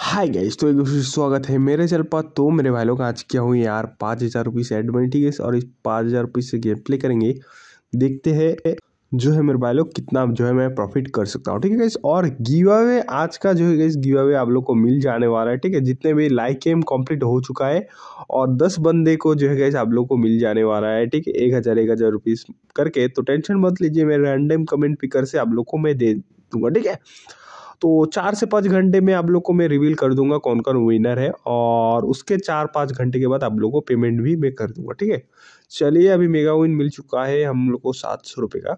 hi guys तो एक स्वागत है मेरे चैनल पर तो मेरे भाई लोग आज क्या हुई यार पाँच हज़ार रुपये से एड बनी ठीक है और इस पाँच हज़ार रुपये से गेम प्ले करेंगे देखते हैं जो है मेरे भाई लोग कितना जो है मैं प्रॉफिट कर सकता हूँ ठीक है गाइस और गिव अवे आज का जो है गाइस गिव अवे आप लोग को मिल जाने वाला है ठीक है जितने भी लाइक एम कम्प्लीट हो चुका है और दस बंदे को जो है गाइस आप लोग को मिल जाने वाला है ठीक है एक हज़ार एक हज़ार रुपीज़ करके तो टेंशन मत लीजिए मेरे रैंडम कमेंट पिकर से आप लोग को मैं दे दूंगा ठीक है तो चार से पाँच घंटे में आप लोग को मैं रिवील कर दूंगा कौन कौन विनर है और उसके चार पाँच घंटे के बाद आप लोग को पेमेंट भी मैं कर दूंगा ठीक है चलिए अभी मेगा विन मिल चुका है हम लोग को सात सौ रुपये का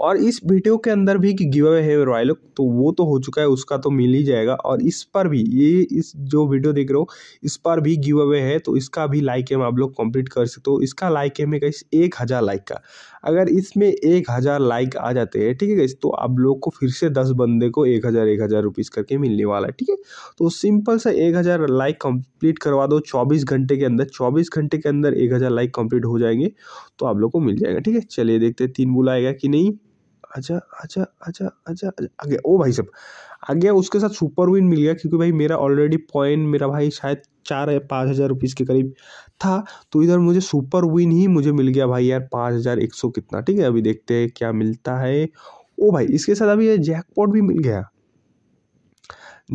और इस वीडियो के अंदर भी कि गिव अवे है रॉयल तो वो तो हो चुका है उसका तो मिल ही जाएगा और इस पर भी ये इस जो वीडियो देख रहे हो इस पर भी गिव अवे है तो इसका भी लाइक एम आप लोग कंप्लीट कर सकते हो इसका लाइक एम है एक हज़ार लाइक का अगर इसमें एक हज़ार लाइक आ जाते हैं ठीक है गैस तो आप लोग को फिर से दस बंदे को एक हज़ार एक हज़ार रुपीज़ करके मिलने वाला है ठीक है तो सिंपल सा एक हज़ार लाइक कंप्लीट करवा दो चौबीस घंटे के अंदर चौबीस घंटे के अंदर एक हज़ार लाइक कंप्लीट हो जाएंगे तो आप लोग को मिल जाएगा ठीक है चलिए देखते हैं तीन बुलाएगा कि नहीं अच्छा अच्छा अच्छा अच्छा आ गया ओ भाई सब आ गया उसके साथ सुपर विन मिल गया क्योंकि भाई मेरा ऑलरेडी पॉइंट मेरा भाई शायद चार या पाँच हज़ार रुपीज़ के करीब था तो इधर मुझे सुपर विन ही मुझे मिल गया भाई यार पाँच हज़ार एक सौ कितना ठीक है अभी देखते हैं क्या मिलता है ओ भाई इसके साथ अभी जैकपॉट भी मिल गया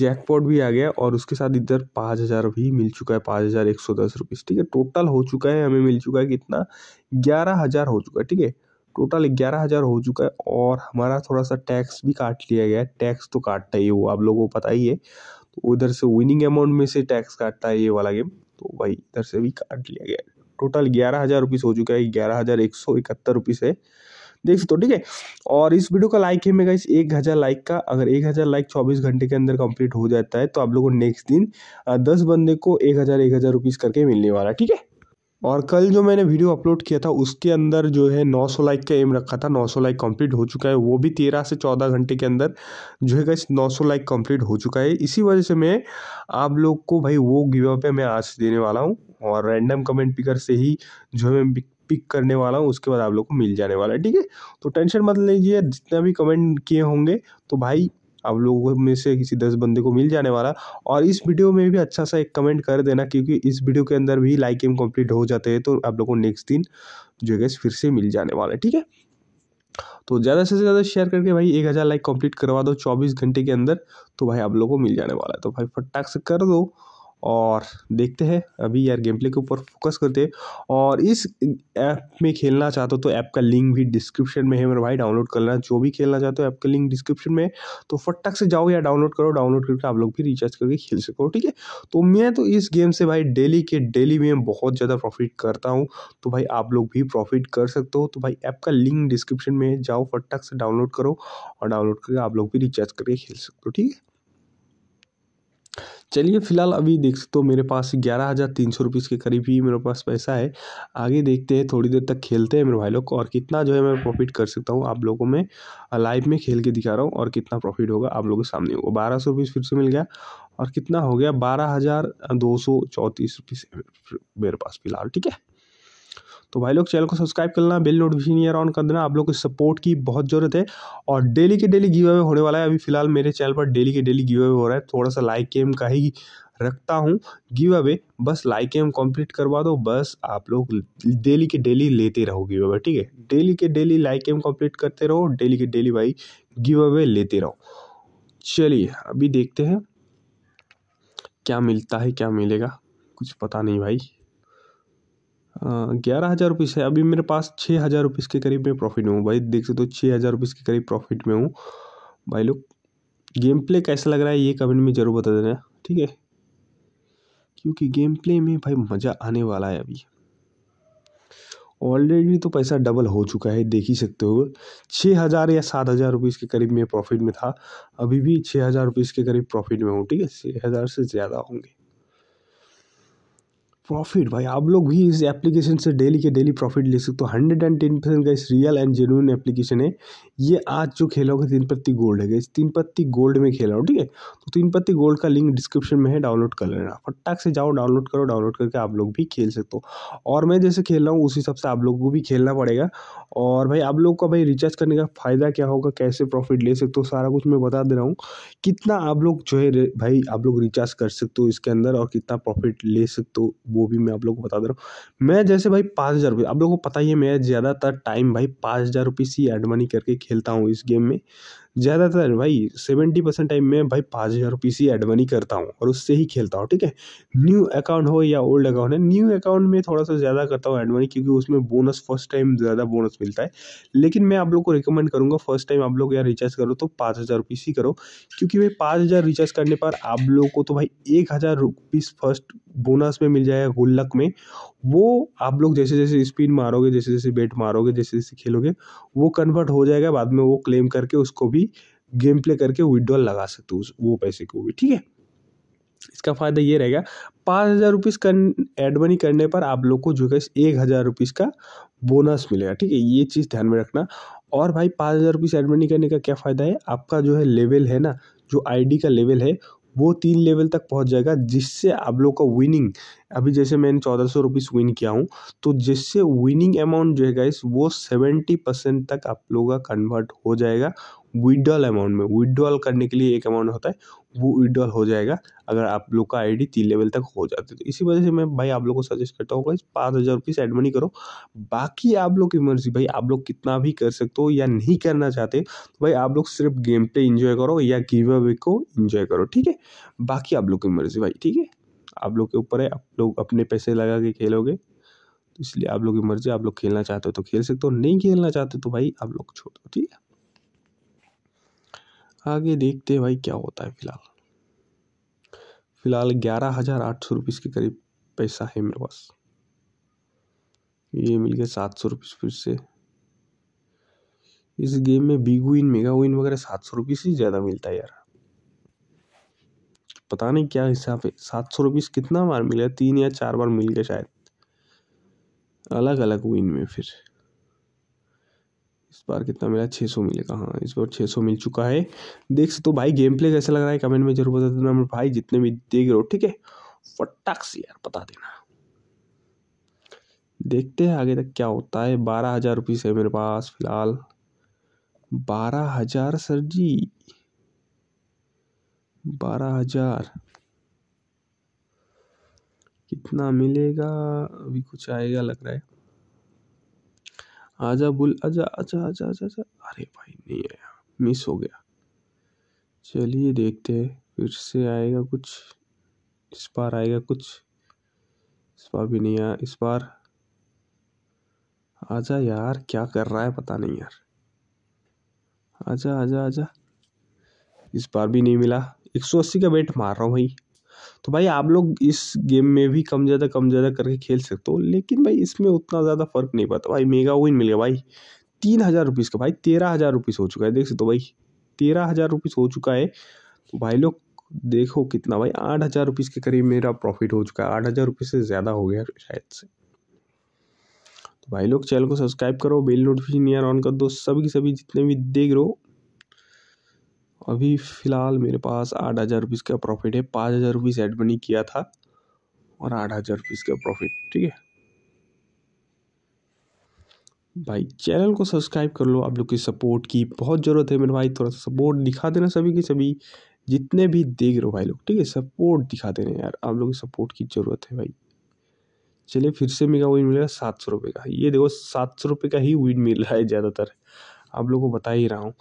जैकपॉट भी आ गया और उसके साथ इधर पाँच हज़ार भी मिल चुका है पाँच हज़ार एक सौ दस रुपीज़ ठीक है टोटल हो चुका है हमें मिल चुका है कितना ग्यारह हज़ार हो चुका है ठीक है टोटल ग्यारह हज़ार हो चुका है और हमारा थोड़ा सा टैक्स भी काट लिया गया है टैक्स तो काटता ही वो आप लोगों को पता ही है तो उधर से विनिंग अमाउंट में से टैक्स काटता है ये वाला गेम तो भाई इधर से भी काट लिया गया टोटल ग्यारह हज़ार रुपीज़ हो चुका है ग्यारह हज़ार एक सौ इकहत्तर रुपीज़ है देख सकते हो ठीक है और इस वीडियो का लाइक है मेगा इस एक हज़ार लाइक का अगर एक हज़ार लाइक चौबीस घंटे के अंदर कंप्लीट हो जाता है तो आप लोगों को नेक्स्ट दिन दस बंदे को एक हज़ार एक हज़ार रुपीज़ करके मिलने वाला ठीक है और कल जो मैंने वीडियो अपलोड किया था उसके अंदर जो है 900 लाइक का एम रखा था 900 लाइक कंप्लीट हो चुका है वो भी 13 से 14 घंटे के अंदर जो है नौ 900 लाइक कंप्लीट हो चुका है इसी वजह से मैं आप लोग को भाई वो गिव है मैं आज देने वाला हूँ और रैंडम कमेंट पिकर से ही जो है मैं पिक करने वाला हूँ उसके बाद आप लोग को मिल जाने वाला है ठीक है तो टेंशन मत लीजिए जितना भी कमेंट किए होंगे तो भाई आप लोगों में से किसी दस बंदे को मिल जाने वाला और इस वीडियो में भी अच्छा सा एक कमेंट कर देना क्योंकि इस वीडियो के अंदर भी लाइक एम कम्प्लीट हो जाते हैं तो आप लोगों को नेक्स्ट दिन जो है फिर से मिल जाने वाला है ठीक है तो ज़्यादा से ज़्यादा शेयर करके भाई एक हज़ार लाइक कंप्लीट करवा दो चौबीस घंटे के अंदर तो भाई आप लोगों को मिल जाने वाला है तो भाई फटाक से कर दो और देखते हैं अभी यार गेम प्ले के ऊपर फोकस करते हैं और इस ऐप में खेलना चाहते हो तो ऐप का लिंक भी डिस्क्रिप्शन में है मेरे भाई डाउनलोड कर लेना जो भी खेलना चाहते हो ऐप का लिंक डिस्क्रिप्शन में तो फटक से जाओ या डाउनलोड करो डाउनलोड करके आप लोग भी रिचार्ज करके खेल सको ठीक है तो मैं तो इस गेम से भाई डेली के डेली में बहुत ज़्यादा प्रॉफिट करता हूँ तो भाई आप लोग भी प्रॉफिट कर सकते हो तो भाई ऐप का लिंक डिस्क्रिप्शन में जाओ फटक से डाउनलोड करो और डाउनलोड करके आप लोग भी रिचार्ज करके खेल सकते हो ठीक है चलिए फ़िलहाल अभी देख सकते हो मेरे पास ग्यारह हज़ार तीन सौ रुपीज़ के करीब ही मेरे पास पैसा है आगे देखते हैं थोड़ी देर तक खेलते हैं मेरे भाई लोग और कितना जो है मैं प्रॉफिट कर सकता हूँ आप लोगों में लाइव में खेल के दिखा रहा हूँ और कितना प्रॉफिट होगा आप लोगों के सामने होगा बारह सौ रुपीज़ फिर से मिल गया और कितना हो गया बारह हज़ार दो सौ चौंतीस रुपीज़ मेरे पास फिलहाल ठीक है तो भाई लोग चैनल को सब्सक्राइब कर लेना बेल नोटिफिकेशन ऑन कर देना आप लोग को सपोर्ट की बहुत ज़रूरत है और डेली के डेली गिव अवे होने वाला है अभी फिलहाल मेरे चैनल पर डेली के डेली गिव अवे हो रहा है थोड़ा सा लाइक गेम का ही रखता हूँ गिव अवे बस लाइक एम कंप्लीट करवा दो बस आप लोग डेली के डेली लेते रहो गिव अवे ठीक है डेली के डेली लाइक एम कंप्लीट करते रहो डेली के डेली भाई गिव अवे लेते रहो चलिए अभी देखते हैं क्या मिलता है क्या मिलेगा कुछ पता नहीं भाई ग्यारह हज़ार रुपीज़ है अभी मेरे पास छः हज़ार रुपीज़ के करीब मैं प्रॉफिट में हूँ भाई देख सकते हो छः हज़ार रुपीज़ के करीब प्रॉफिट में हूँ भाई लोग गेम प्ले कैसा लग रहा है ये कमेंट में ज़रूर बता देना ठीक है क्योंकि गेम प्ले में भाई मज़ा आने वाला है अभी ऑलरेडी तो पैसा डबल हो चुका है देख ही सकते हो छः हज़ार या सात हज़ार रुपीज़ के करीब मैं प्रॉफिट में था अभी भी छः हज़ार रुपीज़ के करीब प्रॉफिट में हूँ ठीक है छः हज़ार से ज़्यादा होंगे प्रॉफिट भाई आप लोग भी इस एप्लीकेशन से डेली के डेली प्रॉफिट ले सकते हो हंड्रेड एंड टेन परसेंट का इस रियल एंड जेन्यून एप्लीकेशन है ये आज जो खेला होगा तीन पत्ती गोल्ड है इस तीन पत्ती गोल्ड में खेला हो ठीक है तो तीन पत्ती गोल्ड का लिंक डिस्क्रिप्शन में है डाउनलोड कर लेना फटाक से जाओ डाउनलोड करो डाउनलोड करके आप लोग भी खेल सकते हो और मैं जैसे खेल रहा हूँ उस हिसाब से आप लोग को भी खेलना पड़ेगा और भाई आप लोग का भाई रिचार्ज करने का फ़ायदा क्या होगा कैसे प्रॉफिट ले सकते हो सारा कुछ मैं बता दे रहा हूँ कितना आप लोग जो है भाई आप लोग रिचार्ज कर सकते हो इसके अंदर और कितना प्रॉफिट ले सकते हो वो वो भी मैं आप लोग को बता दे रहा हूँ मैं जैसे भाई पाँच हज़ार रुपये आप लोगों को पता ही है मैं ज़्यादातर टाइम भाई पाँच हज़ार रुपये से ही एड मनी करके खेलता हूँ इस गेम में ज़्यादातर भाई सेवेंटी परसेंट टाइम में भाई पाँच हज़ार से एड मनी करता हूँ और उससे ही खेलता हूँ ठीक है न्यू अकाउंट हो या ओल्ड अकाउंट है न्यू अकाउंट में थोड़ा सा ज़्यादा करता हूँ मनी क्योंकि उसमें बोनस फर्स्ट टाइम ज़्यादा बोनस मिलता है लेकिन मैं आप लोग को रिकमेंड करूँगा फर्स्ट टाइम आप लोग यार रिचार्ज करो तो पाँच हज़ार रुपीज़ ही करो क्योंकि भाई पाँच हज़ार रिचार्ज करने पर आप लोग को तो भाई एक हज़ार रुपीज़ फर्स्ट बोनस में मिल जाएगा गुल्लक में वो आप लोग जैसे जैसे स्पिन मारोगे जैसे जैसे बैट मारोगे जैसे जैसे खेलोगे वो कन्वर्ट हो जाएगा बाद में वो क्लेम करके उसको भी गेम प्ले करके विड्रॉल लगा सकते हो उस वो पैसे को भी ठीक है इसका फ़ायदा ये रहेगा पाँच हज़ार रुपीज़ कर एड मनी करने पर आप लोग को जो है एक हज़ार रुपीज़ का बोनस मिलेगा ठीक है ये चीज़ ध्यान में रखना और भाई पाँच हज़ार रुपीज़ एड मनी करने का क्या फ़ायदा है आपका जो है लेवल है ना जो आईडी का लेवल है वो तीन लेवल तक पहुंच जाएगा जिससे आप लोग का विनिंग अभी जैसे मैंने चौदह सौ रुपीस विन किया हूँ तो जिससे विनिंग अमाउंट जो है गाइस वो सेवेंटी परसेंट तक आप लोगों का कन्वर्ट हो जाएगा विड्रॉल अमाउंट में विड्रॉल करने के लिए एक अमाउंट होता है वो विड्रॉल हो जाएगा अगर आप लोग का आईडी तीन लेवल तक हो जाती है तो इसी वजह से मैं भाई आप लोग को सजेस्ट करता हूँ पाँच हज़ार रुपीस एड मनी करो बाकी आप लोग की मर्जी भाई आप लोग कितना भी कर सकते हो या नहीं करना चाहते तो भाई आप लोग सिर्फ गेम पे इंजॉय करो या गिव अवे को इंजॉय करो ठीक है बाकी आप लोग की मर्जी भाई ठीक है आप लोग के ऊपर है आप लोग अपने पैसे लगा के खेलोगे तो इसलिए आप लोग की मर्जी आप लोग खेलना चाहते हो तो खेल सकते हो नहीं खेलना चाहते तो भाई आप लोग छोड़ दो ठीक है आगे देखते हैं भाई क्या होता है फ़िलहाल फ़िलहाल ग्यारह हज़ार आठ सौ रुपये के करीब पैसा है मेरे पास ये मिल गया सात सौ रुपये फिर से इस गेम में बिग विन मेगा विन वगैरह सात सौ रुपये ही ज़्यादा मिलता है यार पता नहीं क्या हिसाब है सात सौ रुपीस कितना बार मिला तीन या चार बार मिल गया शायद अलग अलग विन में फिर इस बार कितना मिला छः सौ मिलेगा हाँ इस बार छः सौ मिल चुका है देख सकते हो भाई गेम प्ले कैसा लग रहा है कमेंट में जरूर बता देना भाई जितने भी देख रहे हो ठीक है फटाक से यार बता देना देखते हैं आगे तक क्या होता है बारह हज़ार रुपीज़ है मेरे पास फिलहाल बारह हज़ार सर जी बारह हज़ार कितना मिलेगा अभी कुछ आएगा लग रहा है आजा बुल आजा आजा आजा आजा आजा अरे भाई नहीं आया मिस हो गया चलिए देखते हैं फिर से आएगा कुछ इस बार आएगा कुछ इस बार भी नहीं आया इस बार आजा यार क्या कर रहा है पता नहीं यार आजा आजा आजा इस बार भी नहीं मिला 180 का वेट मार रहा हूँ भाई तो भाई आप लोग इस गेम में भी कम ज़्यादा कम ज़्यादा करके खेल सकते हो लेकिन भाई इसमें उतना ज़्यादा फ़र्क नहीं पड़ता भाई मेगा विन मिल गया भाई तीन हज़ार रुपीज़ का भाई तेरह हज़ार रुपीज़ हो चुका है देख सकते हो भाई तेरह हज़ार रुपीज़ हो चुका है तो भाई लोग देखो कितना भाई आठ हज़ार रुपीज़ के करीब मेरा प्रॉफिट हो चुका है आठ हज़ार रुपीज़ से ज़्यादा हो गया शायद से तो भाई लोग चैनल को सब्सक्राइब करो बेल नोटिफिकेशन यार ऑन कर दो सभी के सभी जितने भी देख रहे हो अभी फ़िलहाल मेरे पास आठ हज़ार रुपीज़ का प्रॉफिट है पाँच हज़ार रुपीज़ एड मनी किया था और आठ हज़ार रुपीज़ का प्रॉफिट ठीक है भाई चैनल को सब्सक्राइब कर लो आप लोग की सपोर्ट की बहुत ज़रूरत है मेरे भाई थोड़ा सा सपोर्ट दिखा देना सभी के सभी जितने भी देख रहे हो भाई लोग ठीक है सपोर्ट दिखा देना यार आप लोग की सपोर्ट की ज़रूरत है भाई चलिए फिर से मेरा विन मिलेगा सात सौ रुपये का ये देखो सात सौ रुपये का ही विन मिल रहा है ज़्यादातर आप लोग को बता ही रहा हूँ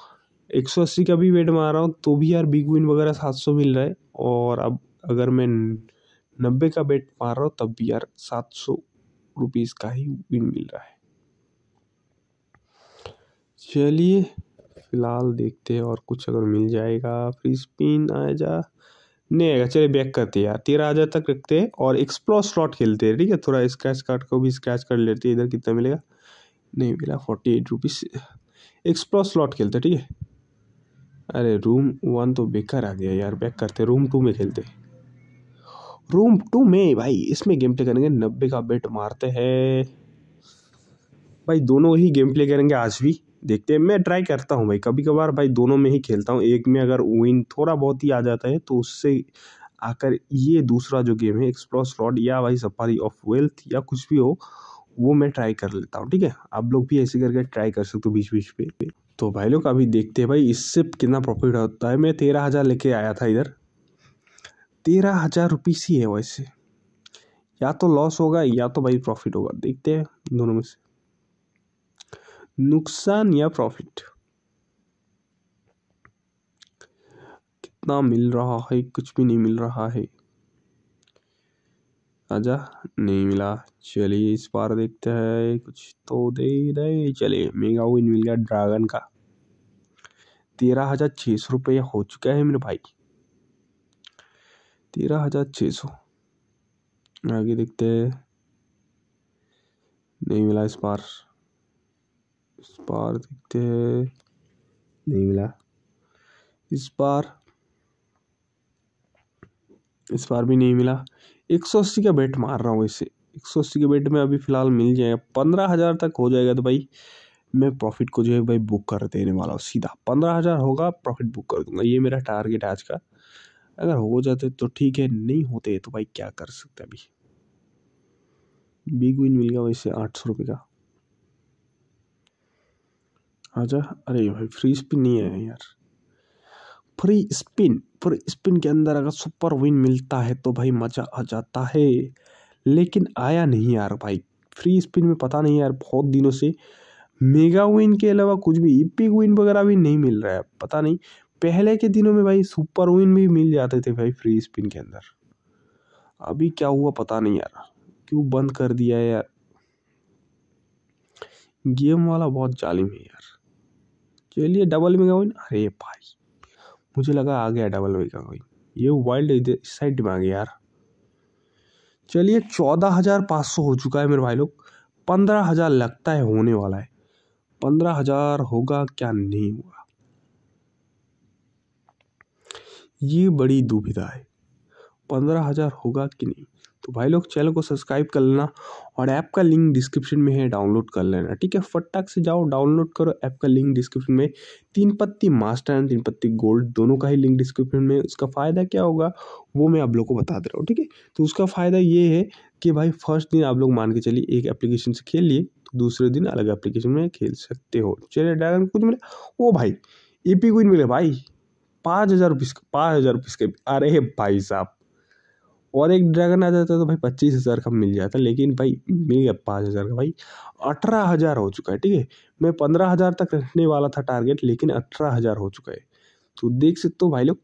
एक सौ अस्सी का भी वेट मार रहा हूँ तो भी यार बिग विन वगैरह सात सौ मिल रहा है और अब अगर मैं नब्बे का वेट मार रहा हूँ तब भी यार सात सौ रुपीज़ का ही विन मिल रहा है चलिए फ़िलहाल देखते हैं और कुछ अगर मिल जाएगा फ्री स्पिन आ जा नहीं आएगा चलिए बैक करते हैं यार तेरह हज़ार तक रखते हैं और एक्सप्लोर स्लॉट खेलते हैं ठीक है थोड़ा स्क्रैच कार्ड को भी स्क्रैच कर लेते हैं इधर कितना मिलेगा नहीं मिला forty eight rupees explore slot खेलते हैं ठीक है अरे रूम वन तो बेकार आ गया यार बैक करते रूम टू में खेलते रूम टू में भाई इसमें गेम प्ले करेंगे नब्बे का बेट मारते हैं भाई दोनों ही गेम प्ले करेंगे आज भी देखते हैं मैं ट्राई करता हूँ भाई कभी कभार भाई दोनों में ही खेलता हूँ एक में अगर विन थोड़ा बहुत ही आ जाता है तो उससे आकर ये दूसरा जो गेम है एक्सप्रोस स्लॉट या भाई सफारी ऑफ वेल्थ या कुछ भी हो वो मैं ट्राई कर लेता हूँ ठीक है आप लोग भी ऐसे करके ट्राई कर सकते हो बीच बीच पे तो भाई लोग अभी देखते हैं भाई इससे कितना प्रॉफिट होता है मैं तेरह हज़ार लेके आया था इधर तेरह हज़ार रुपीज़ ही है वैसे या तो लॉस होगा या तो भाई प्रॉफिट होगा देखते हैं दोनों में से नुकसान या प्रॉफिट कितना मिल रहा है कुछ भी नहीं मिल रहा है आजा नहीं मिला चलिए इस बार देखते हैं कुछ तो दे दे चलिए मेगा विन मिल गया ड्रैगन का तेरह हज़ार छः सौ रुपये हो चुका है मेरे भाई तेरह हज़ार छः सौ आगे देखते हैं नहीं मिला इस बार इस बार देखते हैं नहीं मिला इस बार इस बार भी नहीं मिला एक सौ अस्सी का बेट मार रहा हूँ इसे एक सौ अस्सी के बेट में अभी फ़िलहाल मिल जाएगा पंद्रह हज़ार तक हो जाएगा तो भाई मैं प्रॉफिट को जो है भाई बुक कर देने वाला हूँ सीधा पंद्रह हज़ार होगा प्रॉफिट बुक कर दूंगा ये मेरा टारगेट आज का अगर हो जाते तो ठीक है नहीं होते तो भाई क्या कर सकते अभी बिग विन मिल गया वैसे आठ सौ रुपये का आजा अरे भाई फ्री स्पिन नहीं है यार फ्री स्पिन फ्री स्पिन के अंदर अगर सुपर विन मिलता है तो भाई मज़ा आ जाता है लेकिन आया नहीं यार भाई फ्री स्पिन में पता नहीं यार बहुत दिनों से मेगा विन के अलावा कुछ भी इपिक विन वगैरह भी नहीं मिल रहा है पता नहीं पहले के दिनों में भाई सुपर विन भी मिल जाते थे भाई फ्री स्पिन के अंदर अभी क्या हुआ पता नहीं यार क्यों बंद कर दिया है यार गेम वाला बहुत जालिम है यार चलिए डबल मेगा विन अरे भाई मुझे लगा आ गया डबल मेगा विन ये वाइल्ड साइड में आ गया यार चलिए चौदह हज़ार पाँच सौ हो चुका है मेरे भाई लोग पंद्रह हज़ार लगता है होने वाला है पंद्रह हजार होगा क्या नहीं होगा ये बड़ी दुविधा है पंद्रह हजार होगा कि नहीं तो भाई लोग चैनल को सब्सक्राइब कर लेना और ऐप का लिंक डिस्क्रिप्शन में है डाउनलोड कर लेना ठीक है फटाक से जाओ डाउनलोड करो ऐप का लिंक डिस्क्रिप्शन में तीन पत्ती मास्टर एंड तीन पत्ती गोल्ड दोनों का ही लिंक डिस्क्रिप्शन में उसका फ़ायदा क्या होगा वो मैं आप लोग को बता दे रहा हूँ ठीक है तो उसका फ़ायदा ये है कि भाई फर्स्ट दिन आप लोग मान के चलिए एक एप्लीकेशन से खेल लिए तो दूसरे दिन अलग एप्लीकेशन में खेल सकते हो चलिए ड्रैगन कुछ मिला ओ भाई ए पी मिले भाई पाँच हज़ार रुपीज़ पाँच हज़ार रुपीज़ के अरे भाई साहब और एक ड्रैगन आ जाता तो भाई पच्चीस हज़ार का मिल जाता लेकिन भाई मिल गया पाँच हज़ार का भाई अठारह हज़ार हो चुका है ठीक है मैं पंद्रह हज़ार तक रखने वाला था टारगेट लेकिन अठारह हज़ार हो चुका है तो देख सकते हो भाई लोग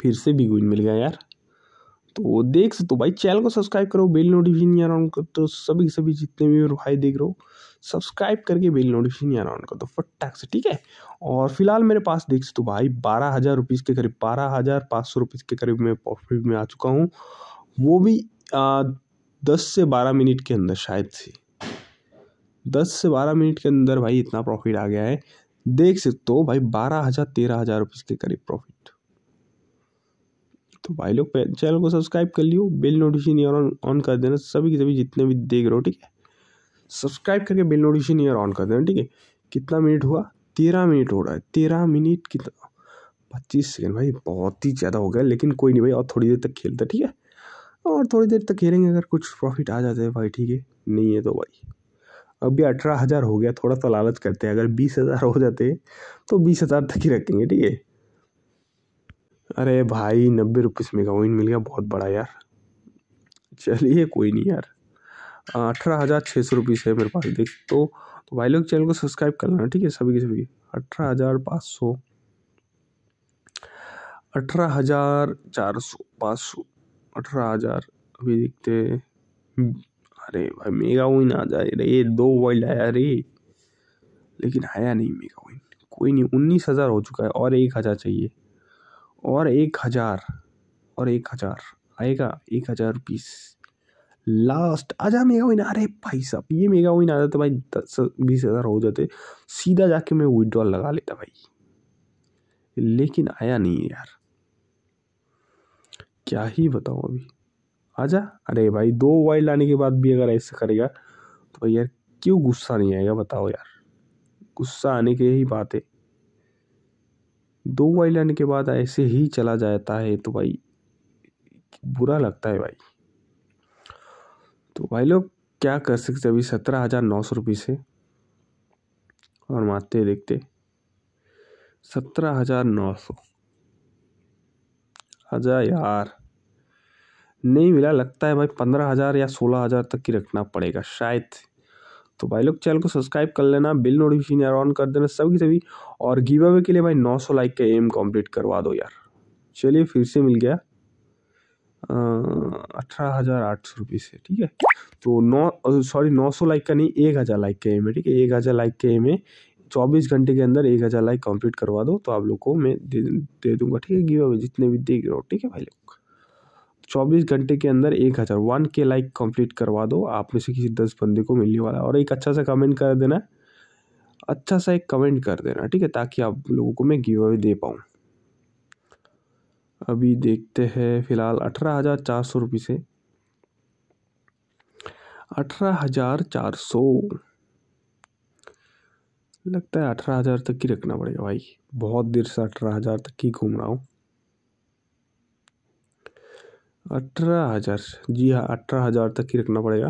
फिर से बिगुन मिल गया यार तो देख सकते हो भाई चैनल को सब्सक्राइब करो बेल नोटिफिकेशन यार ऑन कर तो सभी सभी जितने भी भाई देख रहे हो सब्सक्राइब करके बेल नोटिफिकेशन यार ऑन कर दो फटाक से ठीक है और फिलहाल मेरे पास देख सकते हो भाई बारह हज़ार रुपीज़ के करीब बारह हज़ार पाँच सौ रुपीज़ के करीब मैं प्रॉफिट में आ चुका हूँ वो भी आ, दस से बारह मिनट के अंदर शायद से दस से बारह मिनट के अंदर भाई इतना प्रॉफिट आ गया है देख सकते हो भाई बारह हज़ार तेरह हज़ार रुपीज़ के करीब प्रॉफिट तो भाई लोग चैनल को सब्सक्राइब कर लियो बिल नोटिफिकेशन ईयर ऑन कर देना सभी के सभी जितने भी देख रहे हो ठीक है सब्सक्राइब करके बिल नोटिफिकेशन ईयर ऑन कर देना ठीक है कितना मिनट हुआ तेरह मिनट हो रहा है तेरह मिनट कितना पच्चीस सेकेंड भाई बहुत ही ज़्यादा हो गया लेकिन कोई नहीं भाई और थोड़ी देर तक खेलते ठीक है और थोड़ी देर तक खेलेंगे अगर कुछ प्रॉफिट आ जाता है भाई ठीक है नहीं है तो भाई अभी अठारह हज़ार हो गया थोड़ा सा लालच करते हैं अगर बीस हज़ार हो जाते तो बीस हज़ार तक ही रखेंगे ठीक है अरे भाई नब्बे रुपये से का ओइन मिल गया बहुत बड़ा यार चलिए कोई नहीं यार अठारह हज़ार छः सौ रुपीस है मेरे पास देख तो, तो भाई लोग चैनल को सब्सक्राइब कर लेना ठीक है सभी के सभी अठारह हज़ार पाँच सौ अठारह हज़ार चार सौ पाँच सौ अठारह हज़ार अभी देखते अरे भाई मेगा ओइन आ जाए रे दो वर्ल्ड आया रे लेकिन आया नहीं मेगा ओइन कोई नहीं उन्नीस हज़ार हो चुका है और एक हज़ार चाहिए और एक हज़ार और एक हज़ार आएगा एक हज़ार बीस लास्ट आजा मेगा विन अरे भाई साहब ये मेगा विन आ जाता भाई दस बीस हज़ार हो जाते सीधा जाके मैं विड्रॉल लगा लेता भाई लेकिन आया नहीं यार क्या ही बताऊँ अभी आजा अरे भाई दो वाइल्ड आने के बाद भी अगर ऐसा करेगा तो भाई यार क्यों गुस्सा नहीं आएगा बताओ यार गुस्सा आने की ही बात है दो वाइलन के बाद ऐसे ही चला जाता है तो भाई बुरा लगता है भाई तो भाई लोग क्या कर सकते अभी सत्रह हज़ार नौ सौ रुपये से और मारते देखते सत्रह हज़ार नौ सौ अजा यार नहीं मिला लगता है भाई पंद्रह हज़ार या सोलह हज़ार तक की रखना पड़ेगा शायद तो भाई लोग चैनल को सब्सक्राइब कर लेना बिल नोटिफिकेशन यार ऑन कर देना सभी सभी और गिव अवे के लिए भाई 900 लाइक का एम कंप्लीट करवा दो यार चलिए फिर से मिल गया अठारह हज़ार आठ सौ रुपये से ठीक है तो नौ सॉरी नौ सौ लाइक का नहीं एक हज़ार लाइक का एम है ठीक है एक हज़ार लाइक का एम है चौबीस घंटे के अंदर एक हज़ार लाइक कंप्लीट करवा दो तो आप लोग को मैं दे दे दूंगा ठीक है गिव अवे जितने भी देख रहे हो ठीक है भाई लोग चौबीस घंटे के अंदर एक हज़ार वन के लाइक कंप्लीट करवा दो आप में से किसी दस बंदे को मिलने वाला है और एक अच्छा सा कमेंट कर देना अच्छा सा एक कमेंट कर देना ठीक है ताकि आप लोगों को मैं गिव अवे दे पाऊँ अभी देखते हैं फिलहाल अठारह हज़ार चार सौ रुपये से अठारह हज़ार चार सौ लगता है अठारह हज़ार तक ही रखना पड़ेगा भाई बहुत देर से अठारह हज़ार तक ही घूम रहा हूँ अठारह हज़ार जी हाँ अठारह हज़ार तक ही रखना पड़ेगा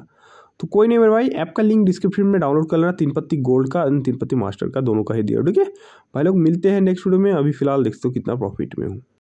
तो कोई नहीं मेरे भाई ऐप का लिंक डिस्क्रिप्शन में डाउनलोड कर लेना तीन पत्ती गोल्ड का एंड तीन पत्ती मास्टर का दोनों का ही दिया ठीक है भाई लोग मिलते हैं नेक्स्ट वीडियो में अभी फिलहाल देखते हो कितना प्रॉफिट में हूँ